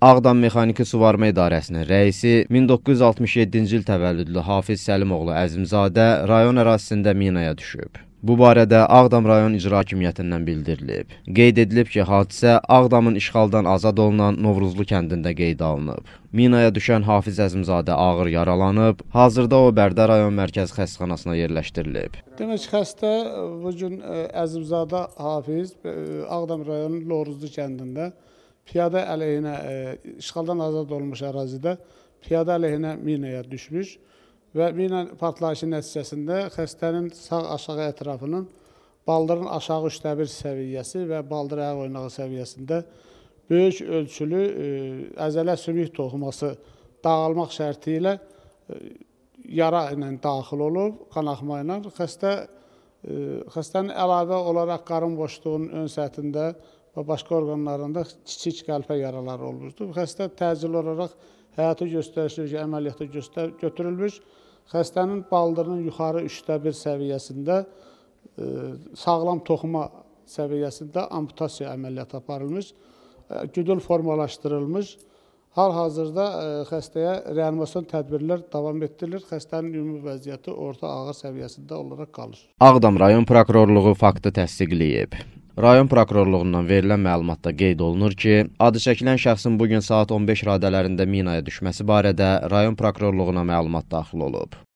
Ağdam Mexaniki Suvarma İdarəsinin rəisi 1967-ci il təvəllüdlü Hafiz Səlimoğlu Əzimzadə rayon ərazisində minaya düşüb. Bu barədə Ağdam rayon icra hakimiyyətindən bildirilib. Qeyd edilib ki, hadisə Ağdamın işğaldan azad olunan Novruzlu kəndində qeydə alınıb. Minaya düşən Hafiz Əzimzadə ağır yaralanıb, hazırda o Bərdə rayon mərkəzi xəstəxanasına yerləşdirilib. Demək ki, xəstə bu gün e, Əzimzadə Hafiz e, Ağdam rayonunun Novruzlu kəndində piyada əleyhinə e, işğaldan azad olmuş ərazidə piyada əleyhinə minaya düşmüş və mina partlayışı nəticəsində xəstənin sağ aşağı ətrafının baldırın aşağı üçdəbir səviyyəsi və baldır əl oynağı səviyyəsində böyük ölçülü e, əzələ sümük toxuması dağılmaq şərti ilə e, yara ilə daxil olub, qan axma ilə xəstə e, xəstənin əlavə olaraq qarın boşluğunun ön səthində və başqa orqanlarında kiçik qəlpə yaraları olmuşdu. Xəstə təcili olaraq həyatı göstərişli əməliyyata göstər götürülmüş. Xəstənin baldırının yuxarı 3-1 səviyyəsində ə, e, sağlam toxuma səviyyəsində amputasiya əməliyyatı aparılmış, e, güdül formalaşdırılmış. Hal-hazırda e, xəstəyə reanimasyon tədbirlər davam etdirilir. Xəstənin ümumi vəziyyəti orta ağır səviyyəsində olaraq qalır. Ağdam rayon prokurorluğu faktı təsdiqləyib. Rayon prokurorluğundan verilən məlumatda qeyd olunur ki, adı çəkilən şəxsin bu gün saat 15 radələrində minaya düşməsi barədə rayon prokurorluğuna məlumat daxil olub.